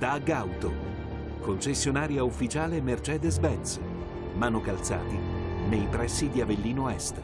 da Gauto, concessionaria ufficiale Mercedes-Benz. Mano Calzati, nei pressi di Avellino Est.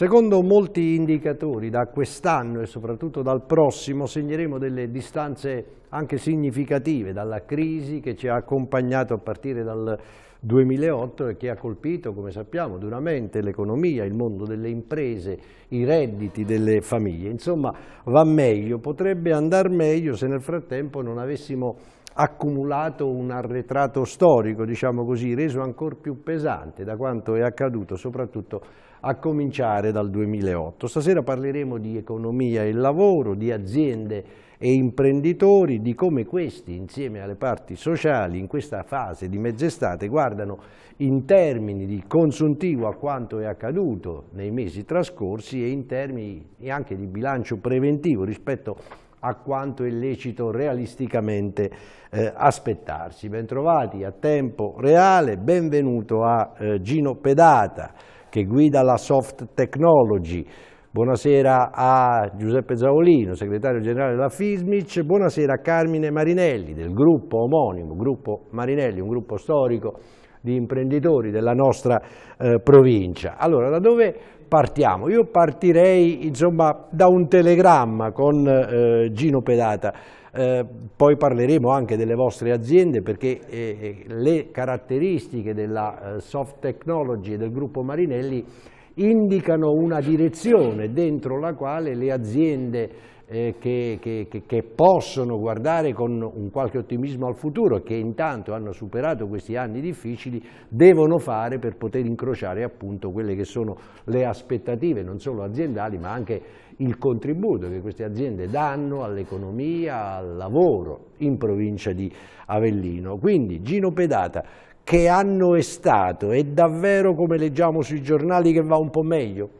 Secondo molti indicatori, da quest'anno e soprattutto dal prossimo, segneremo delle distanze anche significative dalla crisi che ci ha accompagnato a partire dal 2008 e che ha colpito, come sappiamo, duramente l'economia, il mondo delle imprese, i redditi delle famiglie. Insomma, va meglio, potrebbe andare meglio se nel frattempo non avessimo accumulato un arretrato storico, diciamo così, reso ancora più pesante da quanto è accaduto, soprattutto a cominciare dal 2008. Stasera parleremo di economia e lavoro, di aziende e imprenditori, di come questi, insieme alle parti sociali, in questa fase di mezz'estate, guardano in termini di consuntivo a quanto è accaduto nei mesi trascorsi e in termini anche di bilancio preventivo rispetto a quanto è lecito realisticamente eh, aspettarsi. Bentrovati a tempo reale, benvenuto a eh, Gino Pedata, che guida la Soft Technology. Buonasera a Giuseppe Zaolino, segretario generale della FISMIC, buonasera a Carmine Marinelli del gruppo omonimo, gruppo Marinelli, un gruppo storico di imprenditori della nostra eh, provincia. Allora, da dove partiamo? Io partirei insomma, da un telegramma con eh, Gino Pedata eh, poi parleremo anche delle vostre aziende perché eh, le caratteristiche della eh, soft technology del gruppo Marinelli indicano una direzione dentro la quale le aziende eh, che, che, che, possono guardare con un qualche ottimismo al futuro e che intanto hanno superato questi anni difficili devono fare per poter incrociare appunto quelle che sono le aspettative non solo aziendali ma anche il contributo che queste aziende danno all'economia, al lavoro in provincia di Avellino. Quindi Gino Pedata, che anno è stato? È davvero, come leggiamo sui giornali, che va un po' meglio?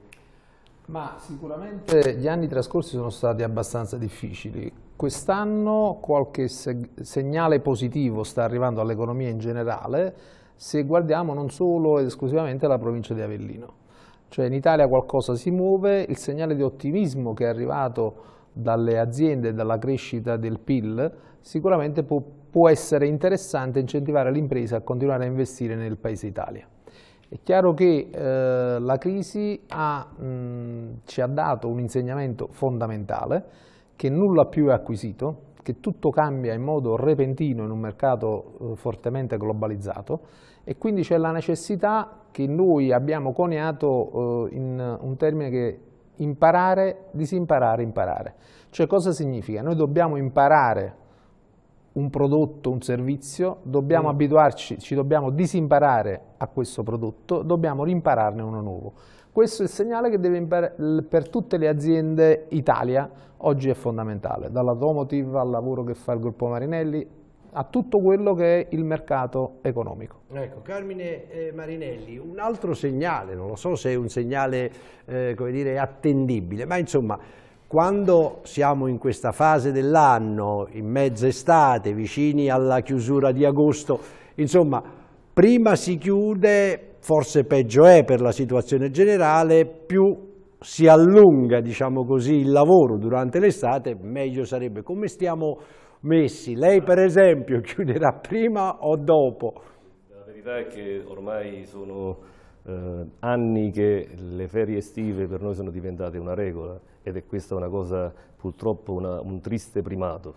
Ma sicuramente gli anni trascorsi sono stati abbastanza difficili. Quest'anno qualche segnale positivo sta arrivando all'economia in generale, se guardiamo non solo ed esclusivamente la provincia di Avellino. Cioè in Italia qualcosa si muove, il segnale di ottimismo che è arrivato dalle aziende e dalla crescita del PIL sicuramente può, può essere interessante incentivare l'impresa a continuare a investire nel paese Italia. È chiaro che eh, la crisi ha, mh, ci ha dato un insegnamento fondamentale che nulla più è acquisito, che tutto cambia in modo repentino in un mercato eh, fortemente globalizzato e quindi c'è la necessità che noi abbiamo coniato eh, in eh, un termine che imparare, disimparare, imparare. Cioè cosa significa? Noi dobbiamo imparare un prodotto, un servizio, dobbiamo mm. abituarci, ci dobbiamo disimparare a questo prodotto, dobbiamo rimpararne uno nuovo. Questo è il segnale che per tutte le aziende Italia oggi è fondamentale, dall'automotive al lavoro che fa il gruppo Marinelli a tutto quello che è il mercato economico. Ecco, Carmine eh, Marinelli, un altro segnale, non lo so se è un segnale eh, dire, attendibile, ma insomma quando siamo in questa fase dell'anno, in mezza estate, vicini alla chiusura di agosto, insomma prima si chiude, forse peggio è per la situazione generale, più si allunga diciamo così, il lavoro durante l'estate, meglio sarebbe. Come stiamo messi. Lei per esempio chiuderà prima o dopo? La verità è che ormai sono eh, anni che le ferie estive per noi sono diventate una regola ed è questa una cosa purtroppo una, un triste primato.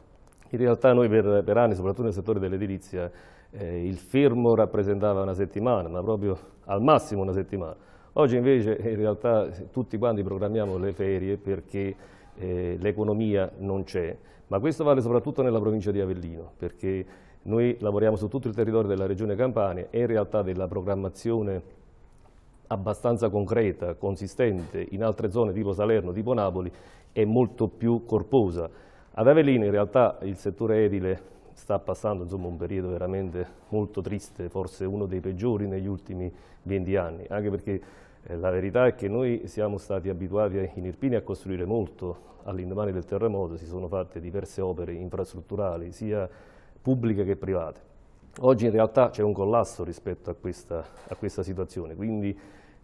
In realtà noi per, per anni, soprattutto nel settore dell'edilizia, eh, il fermo rappresentava una settimana, ma proprio al massimo una settimana. Oggi invece in realtà tutti quanti programmiamo le ferie perché eh, l'economia non c'è, ma questo vale soprattutto nella provincia di Avellino, perché noi lavoriamo su tutto il territorio della regione Campania e in realtà della programmazione abbastanza concreta, consistente in altre zone tipo Salerno, tipo Napoli, è molto più corposa. Ad Avellino in realtà il settore edile sta passando insomma, un periodo veramente molto triste, forse uno dei peggiori negli ultimi 20 anni, anche perché la verità è che noi siamo stati abituati in Irpini a costruire molto. All'indomani del terremoto si sono fatte diverse opere infrastrutturali, sia pubbliche che private. Oggi in realtà c'è un collasso rispetto a questa, a questa situazione, quindi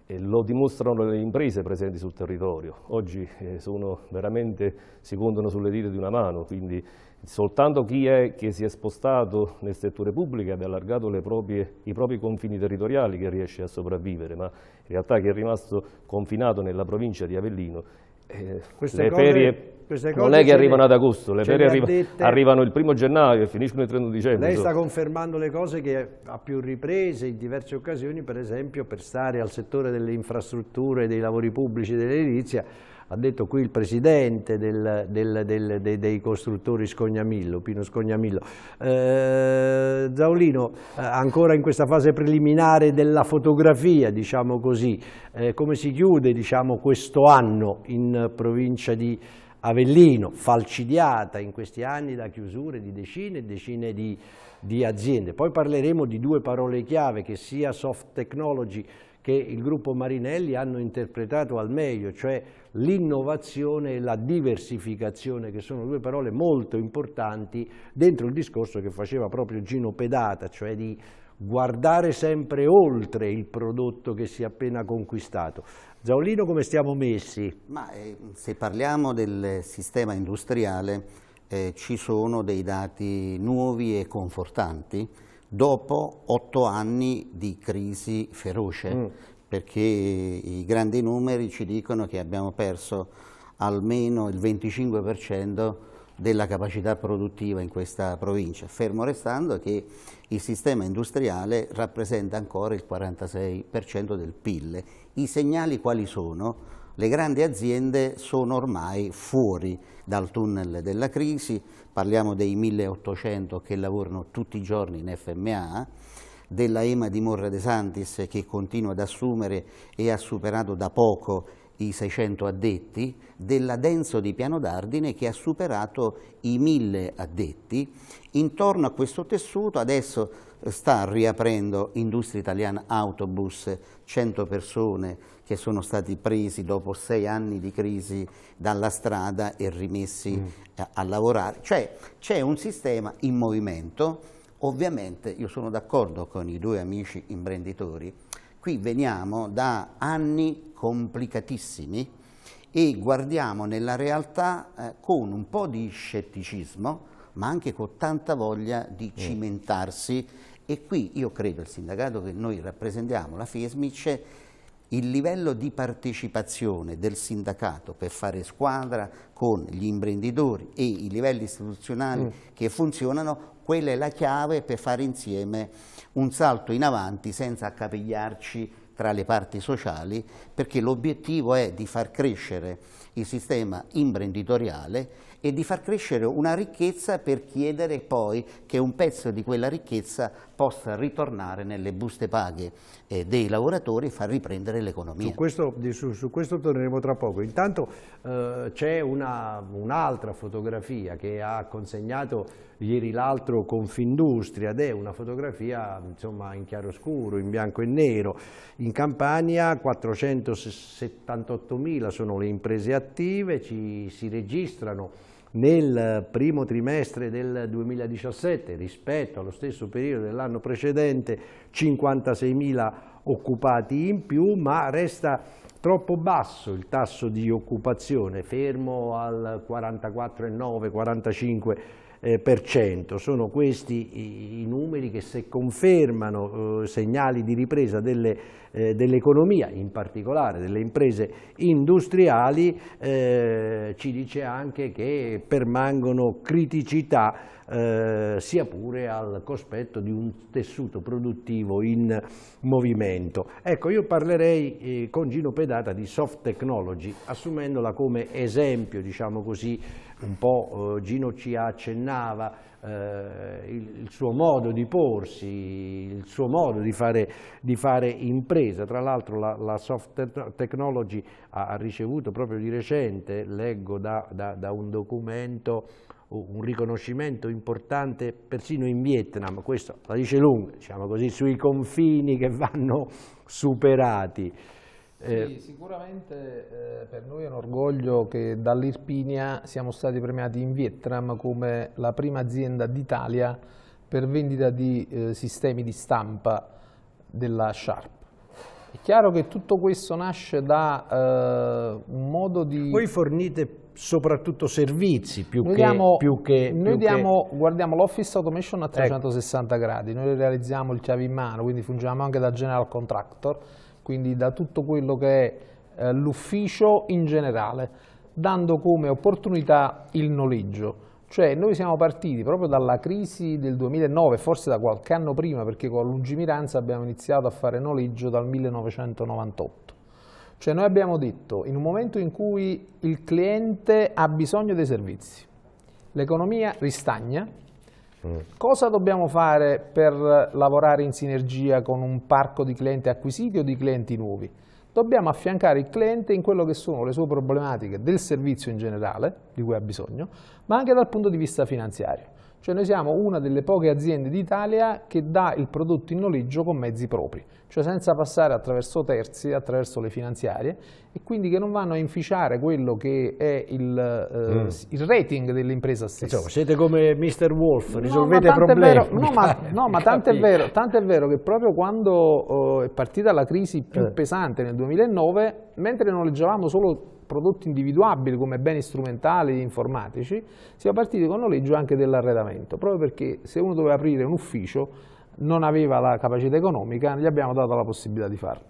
eh, lo dimostrano le imprese presenti sul territorio. Oggi eh, sono veramente, si contano sulle dita di una mano, quindi soltanto chi è che si è spostato nel settore pubblico e ha allargato proprie, i propri confini territoriali che riesce a sopravvivere, ma in realtà che è rimasto confinato nella provincia di Avellino. Eh, le cose, ferie non è che arrivano le, ad agosto, le ferie arriva, arrivano il primo gennaio e finiscono il 31 dicembre. Lei so. sta confermando le cose che ha più riprese, in diverse occasioni, per esempio per stare al settore delle infrastrutture, dei lavori pubblici, dell'edilizia, ha detto qui il presidente del, del, del, dei, dei, costruttori Scognamillo, Pino Scognamillo. Eh, Zaolino, eh, ancora in questa fase preliminare della fotografia, diciamo così, eh, come si chiude diciamo, questo anno in provincia di Avellino, falcidiata in questi anni da chiusure di decine e decine di, di aziende. Poi parleremo di due parole chiave che sia soft technology che il gruppo Marinelli hanno interpretato al meglio, cioè l'innovazione e la diversificazione, che sono due parole molto importanti dentro il discorso che faceva proprio Gino Pedata, cioè di guardare sempre oltre il prodotto che si è appena conquistato. Zaolino, come stiamo messi? Ma, eh, se parliamo del sistema industriale, eh, ci sono dei dati nuovi e confortanti, dopo otto anni di crisi feroce, mm. perché i grandi numeri ci dicono che abbiamo perso almeno il 25% della capacità produttiva in questa provincia, fermo restando che il sistema industriale rappresenta ancora il 46% del PIL. I segnali quali sono? le grandi aziende sono ormai fuori dal tunnel della crisi, parliamo dei 1800 che lavorano tutti i giorni in FMA, della EMA di Morra De Santis che continua ad assumere e ha superato da poco i 600 addetti, della Denso di Piano d'Ardine che ha superato i 1000 addetti. Intorno a questo tessuto adesso sta riaprendo Industria Italiana Autobus, 100 persone che sono stati presi dopo sei anni di crisi dalla strada e rimessi mm. a, eh, a lavorare. Cioè c'è un sistema in movimento. Ovviamente io sono d'accordo con i due amici imprenditori, qui veniamo da anni complicatissimi e guardiamo nella realtà eh, con un po' di scetticismo, ma anche con tanta voglia di mm. cimentarsi. E qui io credo il sindacato che noi rappresentiamo, la FESMIC, il livello di partecipazione del sindacato per fare squadra con gli imprenditori e i livelli istituzionali mm. che funzionano, quella è la chiave per fare insieme un salto in avanti senza accapigliarci tra le parti sociali, perché l'obiettivo è di far crescere il sistema imprenditoriale e di far crescere una ricchezza per chiedere poi che un pezzo di quella ricchezza possa ritornare nelle buste paghe eh, dei lavoratori e far riprendere l'economia. Su, su, su questo, torneremo tra poco. Intanto eh, c'è un'altra un fotografia che ha consegnato ieri l'altro Confindustria ed è una fotografia insomma, in chiaroscuro, in bianco e nero. In Campania 478.000 sono le imprese attive, ci si registrano nel primo trimestre del 2017 rispetto allo stesso periodo dell'anno precedente 56.000 occupati in più, ma resta troppo basso il tasso di occupazione, fermo al 44,9-45%. Eh, Sono questi i numeri che se confermano eh, segnali di ripresa eh, dell'economia, in particolare delle imprese industriali, eh, ci dice anche che permangono criticità eh, sia pure al cospetto di un tessuto produttivo in movimento. Ecco, io parlerei eh, con Gino Pedata di soft technology, assumendola come esempio, diciamo così, un po' eh, Gino ci accennava eh, il, il, suo modo di porsi, il suo modo di fare, di fare impresa. Tra l'altro la, la, soft technology ha, ha, ricevuto proprio di recente, leggo da, da, da un documento, un riconoscimento importante persino in Vietnam, questo la dice lunga, diciamo così, sui confini che vanno superati. Eh, sì, sicuramente eh, per noi è un orgoglio che dall'Irpinia siamo stati premiati in Vietnam come la prima azienda d'Italia per vendita di eh, sistemi di stampa della Sharp. È chiaro che tutto questo nasce da eh, un modo di... Voi fornite soprattutto servizi più noi che... più che noi diamo, che... guardiamo l'office automation a 360 ecco. gradi, noi realizziamo il chiave in mano, quindi fungiamo anche da general contractor quindi da tutto quello che è eh, l'ufficio in generale, dando come opportunità il noleggio. Cioè noi siamo partiti proprio dalla crisi del 2009, forse da qualche anno prima, perché con lungimiranza abbiamo iniziato a fare noleggio dal 1998. Cioè noi abbiamo detto, in un momento in cui il cliente ha bisogno dei servizi, l'economia ristagna, Mm. Cosa dobbiamo fare per lavorare in sinergia con un parco di clienti acquisiti o di clienti nuovi? Dobbiamo affiancare il cliente in quello che sono le sue problematiche del servizio in generale, di cui ha bisogno, ma anche dal punto di vista finanziario. Cioè noi siamo una delle poche aziende d'Italia che dà il prodotto in noleggio con mezzi propri, cioè senza passare attraverso terzi, attraverso le finanziarie e quindi che non vanno a inficiare quello che è il, eh, mm. il rating dell'impresa stessa. Insomma, siete come Mr. Wolf, risolvete no, problemi. Vero, no, ma, no, ma tanto, è vero, tanto è vero che proprio quando eh, è partita la crisi più eh. pesante nel 2009, mentre noleggiavamo solo prodotti individuabili come beni strumentali informatici, siamo partiti con noleggio anche dell'arredamento, proprio perché se uno doveva aprire un ufficio non aveva la capacità economica, gli abbiamo dato la possibilità di farlo.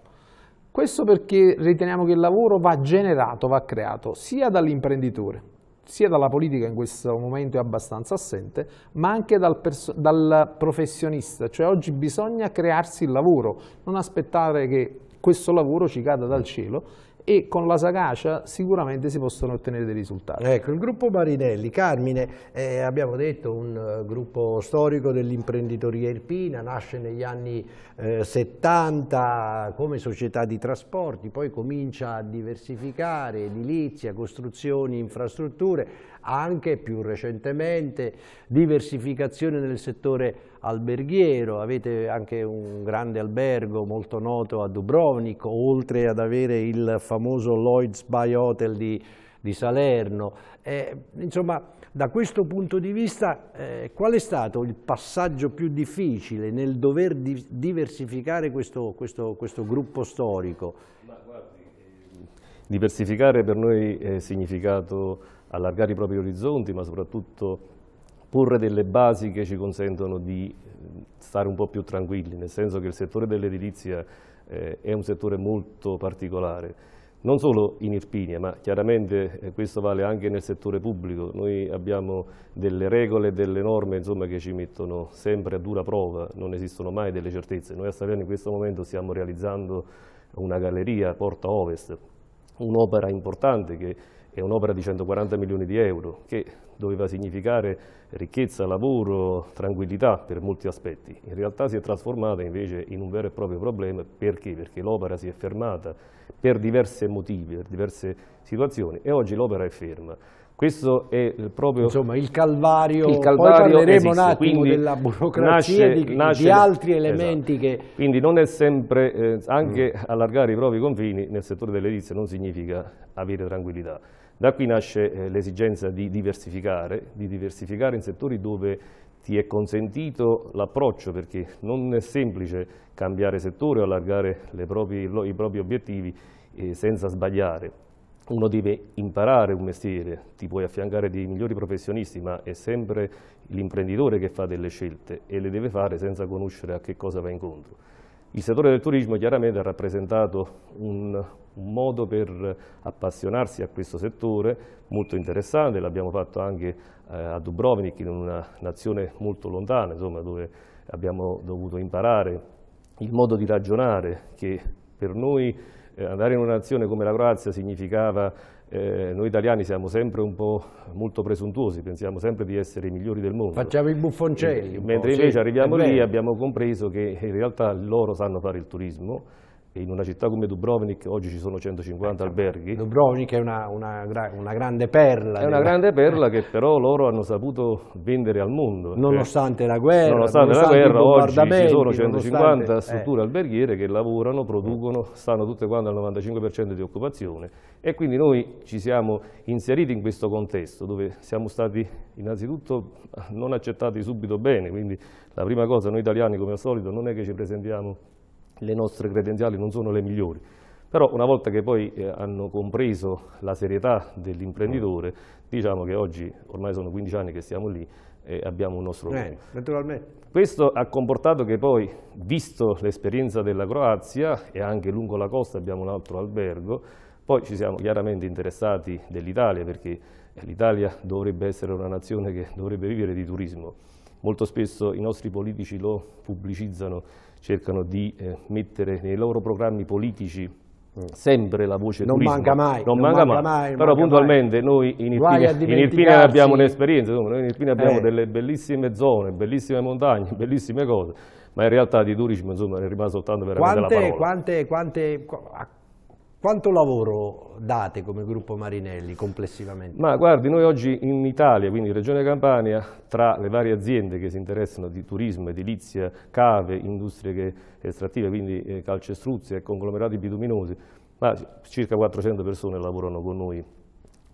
Questo perché riteniamo che il lavoro va generato, va creato sia dall'imprenditore, sia dalla politica in questo momento è abbastanza assente, ma anche dal, dal, professionista, cioè oggi bisogna crearsi il lavoro, non aspettare che questo lavoro ci cada dal cielo e con la Sagacia sicuramente si possono ottenere dei risultati. Ecco, il gruppo Marinelli, Carmine, eh, abbiamo detto un uh, gruppo storico dell'imprenditoria irpina, nasce negli anni eh, 70 come società di trasporti, poi comincia a diversificare edilizia, costruzioni, infrastrutture, anche più recentemente, diversificazione nel settore alberghiero, avete anche un grande albergo molto noto a Dubrovnik, oltre ad avere il famoso Lloyds Bay Hotel di, di Salerno. Eh, insomma, da questo punto di vista, eh, qual è stato il passaggio più difficile nel dover di diversificare questo, questo, questo, gruppo storico? Ehm, diversificare per noi è significato allargare i propri orizzonti, ma soprattutto porre delle basi che ci consentono di eh, stare un po' più tranquilli, nel senso che il settore dell'edilizia eh, è un settore molto particolare non solo in Irpinia, ma chiaramente eh, questo vale anche nel settore pubblico. Noi abbiamo delle regole, e delle norme insomma, che ci mettono sempre a dura prova, non esistono mai delle certezze. Noi a Saviano in questo momento stiamo realizzando una galleria, Porta Ovest, un'opera importante che è un'opera di 140 milioni di euro che doveva significare ricchezza, lavoro, tranquillità per molti aspetti. In realtà si è trasformata invece in un vero e proprio problema perché? Perché l'opera si è fermata per diversi motivi, per diverse situazioni e oggi l'opera è ferma. Questo è proprio... Insomma, il calvario, il calvario poi parleremo esiste, un attimo della burocrazia nasce, di, nasce, di, altri esatto. elementi esatto. che... Quindi non è sempre, eh, anche mm. allargare i propri confini nel settore dell'edilizia non significa avere tranquillità. Da qui nasce eh, l'esigenza di diversificare, di diversificare in settori dove ti è consentito l'approccio perché non è semplice cambiare settore o allargare proprie, i propri obiettivi eh, senza sbagliare. Uno deve imparare un mestiere, ti puoi affiancare dei migliori professionisti, ma è sempre l'imprenditore che fa delle scelte e le deve fare senza conoscere a che cosa va incontro. Il settore del turismo chiaramente ha rappresentato un un modo per appassionarsi a questo settore molto interessante, l'abbiamo fatto anche eh, a Dubrovnik, in una nazione molto lontana, insomma, dove abbiamo dovuto imparare il modo di ragionare che per noi eh, andare in una nazione come la Croazia significava eh, noi italiani siamo sempre un po' molto presuntuosi, pensiamo sempre di essere i migliori del mondo. Facciamo i buffoncelli. Eh, mentre invece sì, arriviamo lì e abbiamo compreso che in realtà loro sanno fare il turismo, in una città come Dubrovnik oggi ci sono 150 alberghi. Dubrovnik è una, una, una grande perla. È una grande perla che però loro hanno saputo vendere al mondo. Cioè nonostante la guerra. Nonostante, nonostante la guerra, oggi ci sono 150 eh. strutture eh. alberghiere che lavorano, producono, stanno tutte quante al 95% di occupazione e quindi noi ci siamo inseriti in questo contesto dove siamo stati innanzitutto non accettati subito bene, quindi la prima cosa noi italiani come al solito non è che ci presentiamo le nostre credenziali non sono le migliori. Però una volta che poi eh, hanno compreso la serietà dell'imprenditore, diciamo che oggi ormai sono 15 anni che stiamo lì e abbiamo un nostro eh, Questo ha comportato che poi, visto l'esperienza della Croazia e anche lungo la costa abbiamo un altro albergo, poi ci siamo chiaramente interessati dell'Italia perché l'Italia dovrebbe essere una nazione che dovrebbe vivere di turismo. Molto spesso i nostri politici lo pubblicizzano cercano di eh, mettere nei loro programmi politici mm. sempre la voce non turismo. Manca mai, non, non manca, manca mai, mai però manca puntualmente mai. noi in Irpina, in Irpinia abbiamo un'esperienza, noi in Irpina abbiamo eh. delle bellissime zone, bellissime montagne, bellissime cose, ma in realtà di turismo insomma, ne rimane soltanto veramente quante, la parola. Quante, quante, quanto lavoro date come gruppo Marinelli complessivamente? Ma guardi, noi oggi in Italia, quindi in Regione Campania, tra le varie aziende che si interessano di turismo, edilizia, cave, industrie estrattive, quindi eh, calcestruzze e conglomerati bituminosi, ma circa 400 persone lavorano con noi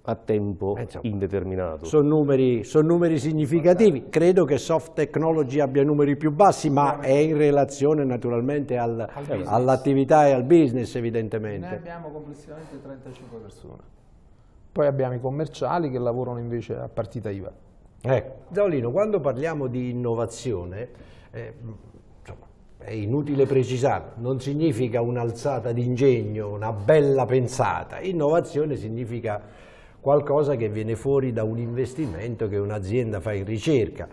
a tempo eh, Insomma, indeterminato. Sono numeri, son numeri, significativi, credo che soft technology abbia numeri più bassi, ma è in relazione naturalmente al, al all'attività e al business evidentemente. Noi abbiamo complessivamente 35 persone. Poi abbiamo i commerciali che lavorano invece a partita IVA. Ecco, Zaolino, quando parliamo di innovazione, eh, è inutile precisare, non significa un'alzata d'ingegno, una bella pensata, innovazione significa qualcosa che viene fuori da un investimento che un'azienda fa in ricerca.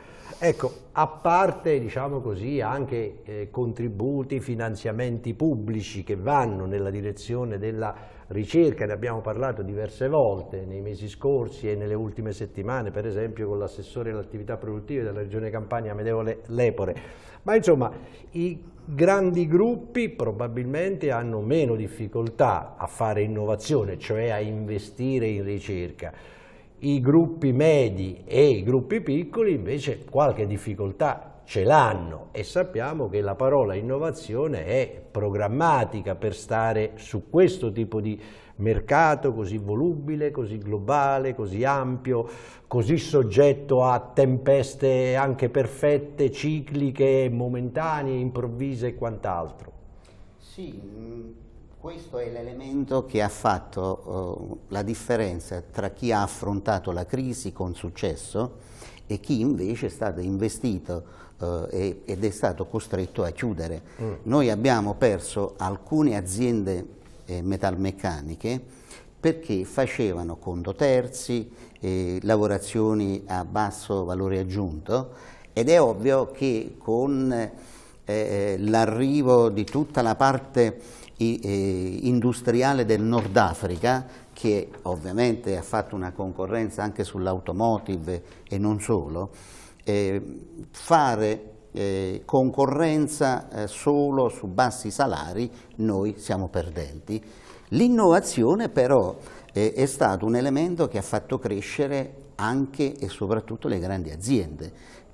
Ecco, a parte diciamo così, anche eh, contributi, finanziamenti pubblici che vanno nella direzione della ricerca, ne abbiamo parlato diverse volte nei mesi scorsi e nelle ultime settimane, per esempio con l'assessore dell'attività produttiva della Regione Campania, Medevole Lepore. Ma insomma, i grandi gruppi probabilmente hanno meno difficoltà a fare innovazione, cioè a investire in ricerca i gruppi medi e i gruppi piccoli invece qualche difficoltà ce l'hanno e sappiamo che la parola innovazione è programmatica per stare su questo tipo di mercato così volubile, così globale, così ampio, così soggetto a tempeste anche perfette, cicliche, momentanee, improvvise e quant'altro. Sì, mm, questo è l'elemento che ha fatto uh, la differenza tra chi ha affrontato la crisi con successo e chi invece è stato investito uh, e, ed è stato costretto a chiudere. Mm. Noi abbiamo perso alcune aziende eh, metalmeccaniche perché facevano conto terzi, eh, lavorazioni a basso valore aggiunto ed è ovvio che con eh, eh l'arrivo di tutta la parte eh, industriale del Nord Africa che ovviamente ha fatto una concorrenza anche sull'automotive e non solo, eh, fare eh, concorrenza eh, solo su bassi salari, noi siamo perdenti. L'innovazione però eh, è stato un elemento che ha fatto crescere anche e soprattutto le grandi aziende,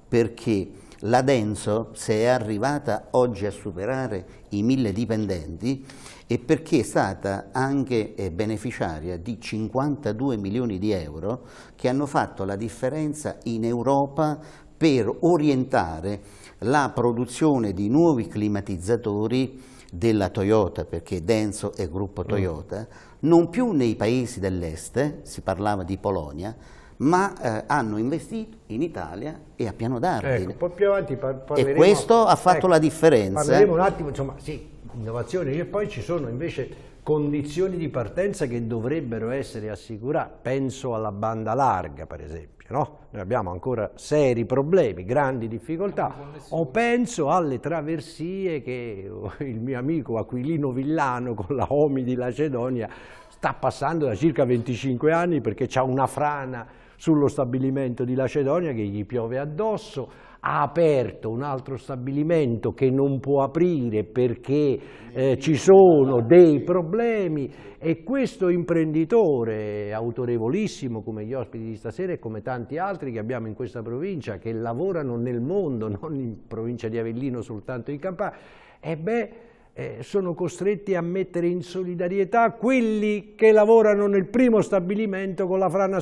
perché la Denso, se è arrivata oggi a superare i mille dipendenti, è perché è stata anche eh, beneficiaria di 52 milioni di euro che hanno fatto la differenza in Europa per orientare la produzione di nuovi climatizzatori della Toyota, perché Denso è gruppo mm. Toyota, mm. non più nei paesi dell'est, si parlava di Polonia, ma eh, hanno investito in Italia e a piano d'arte. Ecco, e questo ha fatto ecco, la differenza. Parleremo un attimo, insomma, sì, innovazione, e poi ci sono invece condizioni di partenza che dovrebbero essere assicurate, penso alla banda larga per esempio, no? noi abbiamo ancora seri problemi, grandi difficoltà, o penso alle traversie che il mio amico Aquilino Villano con la Omi di Lacedonia sta passando da circa 25 anni perché c'è una frana sullo stabilimento di Lacedonia che gli piove addosso, ha aperto un altro stabilimento che non può aprire perché eh, ci sono dei problemi e questo imprenditore autorevolissimo come gli ospiti di stasera e come tanti altri che abbiamo in questa provincia che lavorano nel mondo, non in provincia di Avellino soltanto in Campania, e beh, eh, sono costretti a mettere in solidarietà quelli che lavorano nel primo stabilimento con la frana...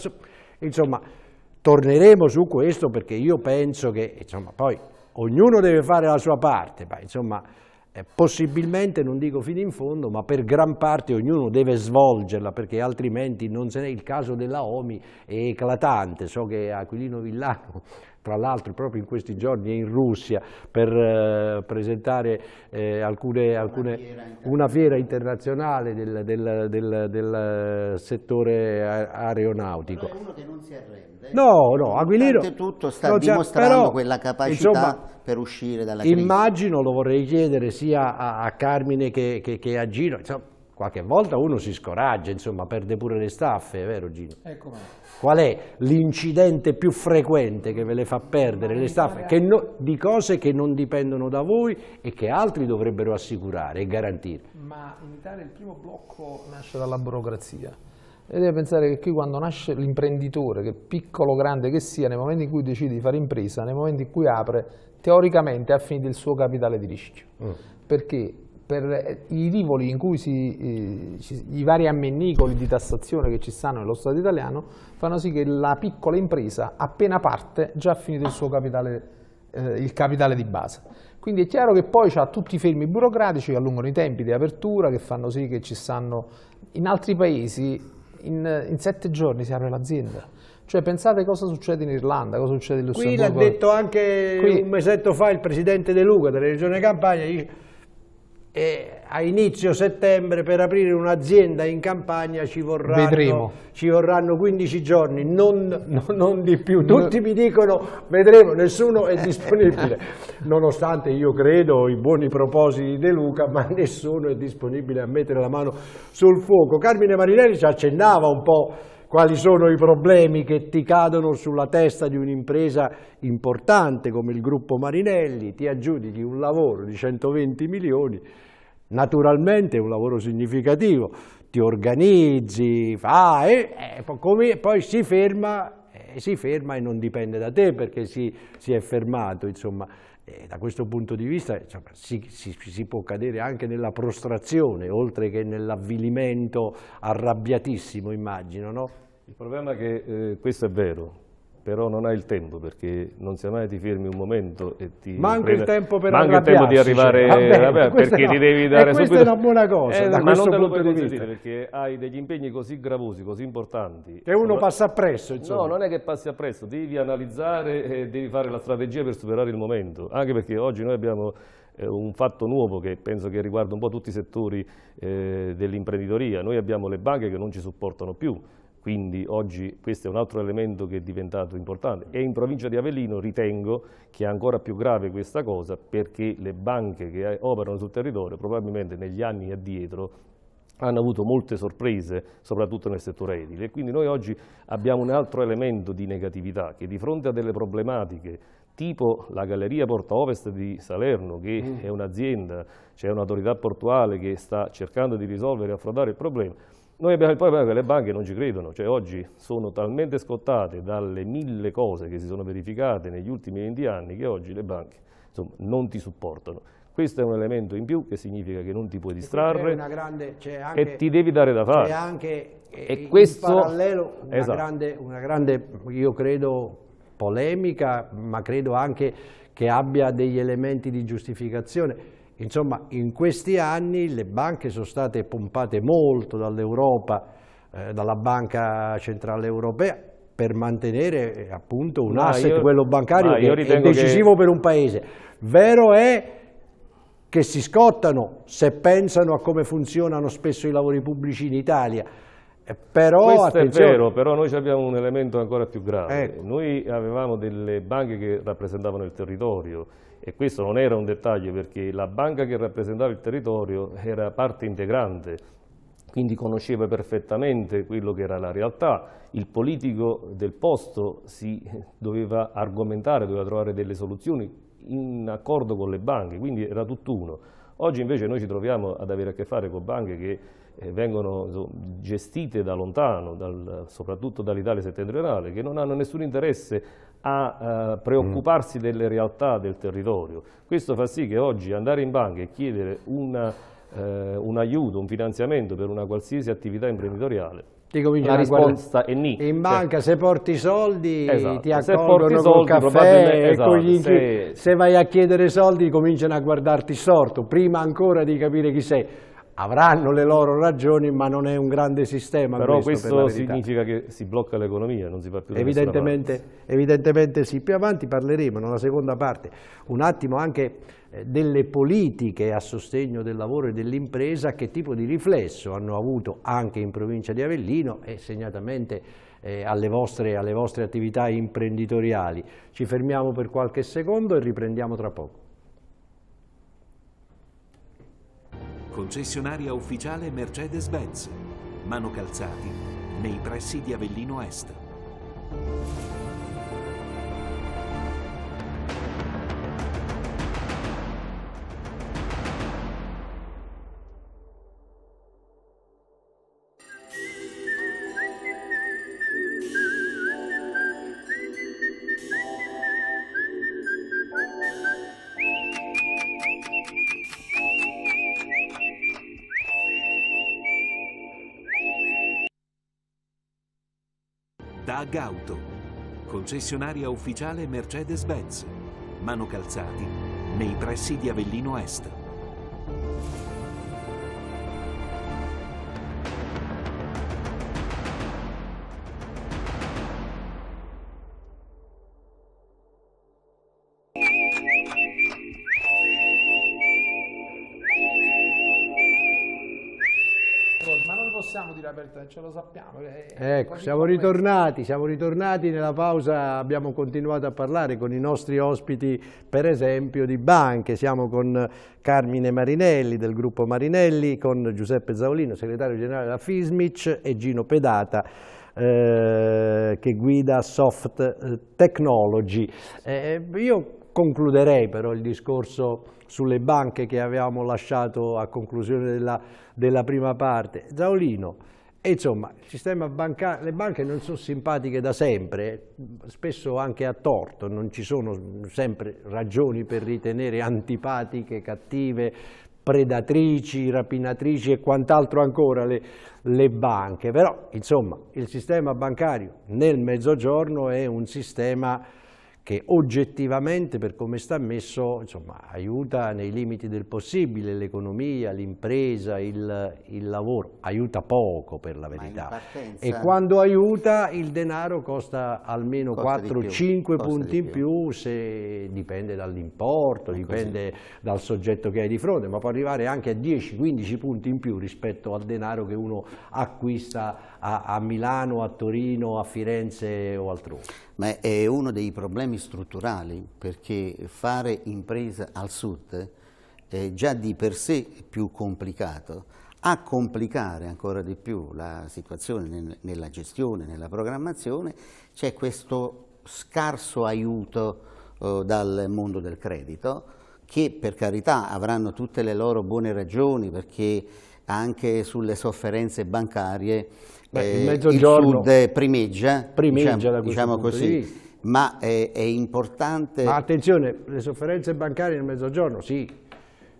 Insomma, torneremo su questo perché io penso che, insomma, poi ognuno deve fare la sua parte, ma insomma, eh, possibilmente, non dico fino in fondo, ma per gran parte ognuno deve svolgerla perché altrimenti non se ne... è il caso della OMI è eclatante, so che Aquilino Villano tra l'altro proprio in questi giorni è in Russia per eh, presentare eh, alcune, alcune, una fiera internazionale del, del, del, del settore aeronautico. Però è che non si arrende. No, no, Aguilino... Tutto sta dimostrando però, quella capacità insomma, per uscire dalla crisi. Immagino, lo vorrei chiedere sia a, a Carmine che, che, che a Gino, insomma, qualche volta uno si scoraggia, insomma, perde pure le staffe, è vero Gino? Eccomi. Eh, Qual è l'incidente più frequente che ve le fa perdere le staffe? No, di cose che non dipendono da voi e che altri dovrebbero assicurare e garantire. Ma in Italia il primo blocco nasce dalla burocrazia. E deve pensare che qui quando nasce l'imprenditore, che piccolo o grande che sia, nel momento in cui decide di fare impresa, nel momento in cui apre, teoricamente ha finito il suo capitale di rischio. Mm. Perché per eh, i rivoli in cui si, eh, i vari ammennicoli di tassazione che ci stanno nello Stato italiano fanno sì che la piccola impresa appena parte già ha finito il suo capitale, eh, il capitale di base. Quindi è chiaro che poi c'ha tutti i fermi burocratici che allungano i tempi di apertura, che fanno sì che ci stanno... In altri paesi in, in sette giorni si apre l'azienda. Cioè pensate cosa succede in Irlanda, cosa succede in Lussemburgo. Qui l'ha detto anche Qui... un mesetto fa il presidente De Luca della regione Campania, dice e a inizio settembre per aprire un'azienda in campagna ci vorranno, ci vorranno 15 giorni, non, no, non, di più. Tutti mi dicono vedremo, nessuno è disponibile, nonostante io credo i buoni propositi De Luca, ma nessuno è disponibile a mettere la mano sul fuoco. Carmine Marinelli ci accennava un po' quali sono i problemi che ti cadono sulla testa di un'impresa importante come il gruppo Marinelli, ti aggiudichi un lavoro di 120 milioni, naturalmente è un lavoro significativo, ti organizzi, fa, e, e poi si ferma, eh, si ferma, e non dipende da te perché si, si è fermato, insomma. da questo punto di vista insomma, si, si, si può cadere anche nella prostrazione, oltre che nell'avvilimento arrabbiatissimo, immagino, no? Il problema è che eh, questo è vero, però non hai il tempo perché non sia mai ti fermi un momento e ti manca prende... il tempo per manca il tempo di cioè. arrivare cioè, vabbè, perché no, ti devi eh, dare questa subito questa è una buona cosa eh, da ma non te lo puoi consentire perché hai degli impegni così gravosi così importanti che uno ma... passa appresso insomma. no non è che passi appresso devi analizzare e devi fare la strategia per superare il momento anche perché oggi noi abbiamo eh, un fatto nuovo che penso che riguarda un po' tutti i settori eh, dell'imprenditoria noi abbiamo le banche che non ci supportano più quindi oggi questo è un altro elemento che è diventato importante. E in provincia di Avellino ritengo che è ancora più grave questa cosa perché le banche che operano sul territorio probabilmente negli anni addietro hanno avuto molte sorprese, soprattutto nel settore edile. quindi noi oggi abbiamo un altro elemento di negatività, che di fronte a delle problematiche tipo la Galleria Porta Ovest di Salerno, che mm. è un'azienda, c'è cioè un'autorità portuale che sta cercando di risolvere e affrontare il problema, noi abbiamo il problema che le banche non ci credono, cioè oggi sono talmente scottate dalle mille cose che si sono verificate negli ultimi 20 anni che oggi le banche insomma, non ti supportano. Questo è un elemento in più che significa che non ti puoi distrarre grande, anche, e ti devi dare da fare. C'è anche e eh, in questo, parallelo una, esatto. grande, una grande, io credo, polemica, ma credo anche che abbia degli elementi di giustificazione Insomma, in questi anni le banche sono state pompate molto dall'Europa, eh, dalla Banca Centrale Europea, per mantenere eh, appunto un no, asset, io, quello bancario, no, che è decisivo che... per un paese. Vero è che si scottano se pensano a come funzionano spesso i lavori pubblici in Italia, eh, però, Questo è vero, però noi abbiamo un elemento ancora più grave. Ecco. Noi avevamo delle banche che rappresentavano il territorio, e questo non era un dettaglio perché la banca che rappresentava il territorio era parte integrante, quindi conosceva perfettamente quello che era la realtà, il politico del posto si doveva argomentare, doveva trovare delle soluzioni in accordo con le banche, quindi era tutt'uno. Oggi invece noi ci troviamo ad avere a che fare con banche che eh, vengono gestite da lontano, dal, soprattutto dall'Italia settentrionale, che non hanno nessun interesse a eh, preoccuparsi mm. delle realtà del territorio. Questo fa sì che oggi andare in banca e chiedere una, eh, un aiuto, un finanziamento per una qualsiasi attività imprenditoriale la risposta è ni. In banca se porti i soldi esatto. ti accolgono col soldi, caffè esatto, con gli esatto, se... se vai a chiedere soldi cominciano a guardarti sorto prima ancora di capire chi sei avranno le loro ragioni, ma non è un grande sistema. Però questo, questo significa che si blocca l'economia, non si va più da evidentemente, evidentemente sì, più avanti parleremo nella seconda parte un attimo anche eh, delle politiche a sostegno del lavoro e dell'impresa, che tipo di riflesso hanno avuto anche in provincia di Avellino e segnatamente eh, alle, vostre, alle vostre attività imprenditoriali. Ci fermiamo per qualche secondo e riprendiamo tra poco. concessionaria ufficiale Mercedes-Benz, Mano Calzati, nei pressi di Avellino Est. Auto, concessionaria ufficiale Mercedes-Benz, Mano Calzati, nei pressi di Avellino Est. ce lo sappiamo. Eh, è ecco, siamo ritornati, siamo ritornati, nella pausa abbiamo continuato a parlare con i nostri ospiti, per esempio, di banche. Siamo con Carmine Marinelli del gruppo Marinelli, con Giuseppe Zaolino, segretario generale della FISMIC e Gino Pedata. Eh, che guida Soft eh, Technology. io concluderei però il discorso sulle banche che avevamo lasciato a conclusione della, della prima parte. Zaolino, e insomma, banca... le banche non sono simpatiche da sempre, spesso anche a torto, non ci sono sempre ragioni per ritenere antipatiche, cattive, predatrici, rapinatrici e quant'altro ancora le, le, banche. Però, insomma, il sistema bancario nel mezzogiorno è un sistema che oggettivamente per come sta messo insomma, aiuta nei limiti del possibile l'economia, l'impresa, il, il, lavoro, aiuta poco per la verità e quando aiuta il denaro costa almeno 4-5 punti in più. più se dipende dall'importo, dipende così. dal soggetto che hai di fronte, ma può arrivare anche a 10-15 punti in più rispetto al denaro che uno acquista a, a Milano, a Torino, a Firenze o altrove ma è uno dei problemi strutturali perché fare impresa al sud è già di per sé più complicato, a complicare ancora di più la situazione nella gestione, nella programmazione, c'è questo scarso aiuto eh, dal mondo del credito che per carità avranno tutte le loro buone ragioni perché anche sulle sofferenze bancarie Beh, il, eh, il sud primeggia, primeggia diciamo, diciamo così, ma è, è importante... Ma attenzione, le sofferenze bancarie nel mezzogiorno, sì,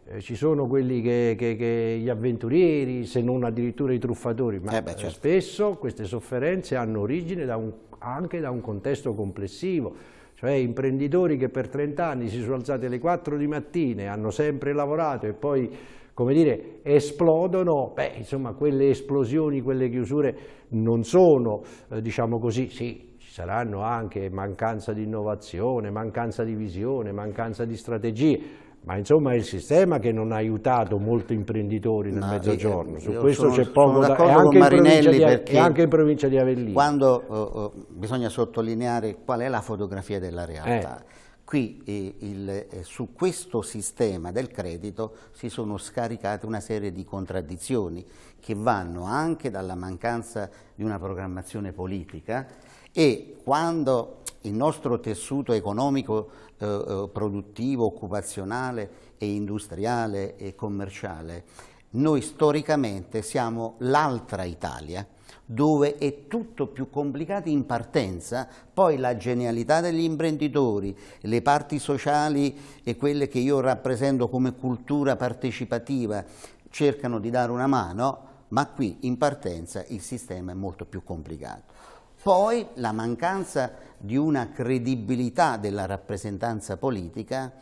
eh, ci sono quelli che, che, che, gli avventurieri, se non addirittura i truffatori, ma eh beh, certo. spesso queste sofferenze hanno origine da un, anche da un contesto complessivo, cioè imprenditori che per 30 anni si sono alzati alle 4 di mattina, hanno sempre lavorato e poi come dire, esplodono, beh, insomma, quelle esplosioni, quelle chiusure non sono, eh, diciamo così, sì, ci saranno anche mancanza di innovazione, mancanza di visione, mancanza di strategie, ma insomma è il sistema che non ha aiutato molti imprenditori nel no, mezzogiorno, eh, su questo c'è poco da... E anche, Marinelli e anche in provincia di Avellino. Quando oh, oh, bisogna sottolineare qual è la fotografia della realtà. Eh Qui eh, il, eh, su questo sistema del credito si sono scaricate una serie di contraddizioni che vanno anche dalla mancanza di una programmazione politica e quando il nostro tessuto economico, eh, eh produttivo, occupazionale e industriale e commerciale, noi storicamente siamo l'altra Italia, dove è tutto più complicato in partenza, poi la genialità degli imprenditori, le parti sociali e quelle che io rappresento come cultura partecipativa cercano di dare una mano, ma qui in partenza il sistema è molto più complicato. Poi la mancanza di una credibilità della rappresentanza politica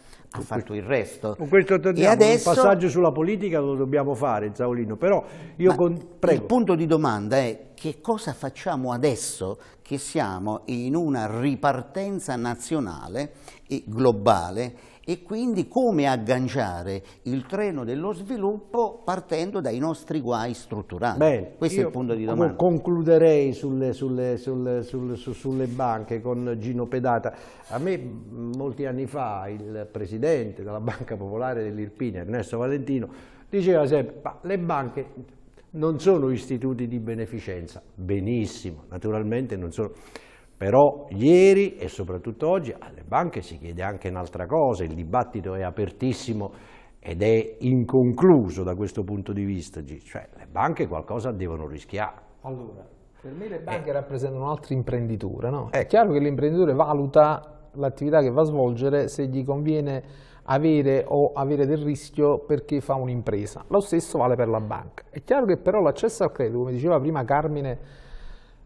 ha fatto il resto. Con questo torniamo, adesso... un passaggio sulla politica lo dobbiamo fare, Zaolino, però io con... Il punto di domanda è che cosa facciamo adesso che siamo in una ripartenza nazionale e globale e quindi come agganciare il treno dello sviluppo partendo dai nostri guai strutturali. Bene, Questo è il punto di domanda. Concluderei sulle, sulle, sulle, sulle, banche con Gino Pedata. A me molti anni fa il presidente della Banca Popolare dell'Irpina, Ernesto Valentino, diceva sempre ma le banche non sono istituti di beneficenza. Benissimo, naturalmente non sono però ieri e soprattutto oggi alle banche si chiede anche un'altra cosa, il dibattito è apertissimo ed è inconcluso da questo punto di vista, cioè le banche qualcosa devono rischiare. Allora, per me le eh. banche eh. rappresentano un'altra imprenditura, no? È ecco. chiaro che l'imprenditore valuta l'attività che va a svolgere se gli conviene avere o avere del rischio perché fa un'impresa. Lo stesso vale per la banca. È chiaro che però l'accesso al credito, come diceva prima Carmine,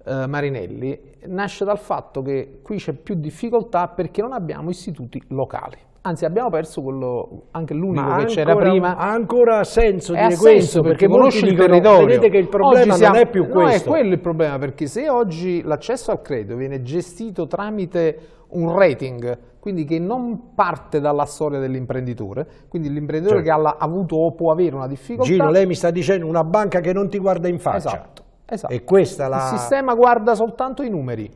eh, Marinelli nasce dal fatto che qui c'è più difficoltà perché non abbiamo istituti locali. Anzi, abbiamo perso quello, anche l'unico che c'era prima. Ha ancora senso dire senso questo, perché, perché conosci il dicono, territorio. Vedete che il problema siamo, non è più questo. No, è quello il problema, perché se oggi l'accesso al credito viene gestito tramite un rating, quindi che non parte dalla storia dell'imprenditore, quindi l'imprenditore certo. che ha avuto o può avere una difficoltà... Gino, lei mi sta dicendo una banca che non ti guarda in faccia. Esatto Esatto. E questa la... Il sistema guarda soltanto i numeri.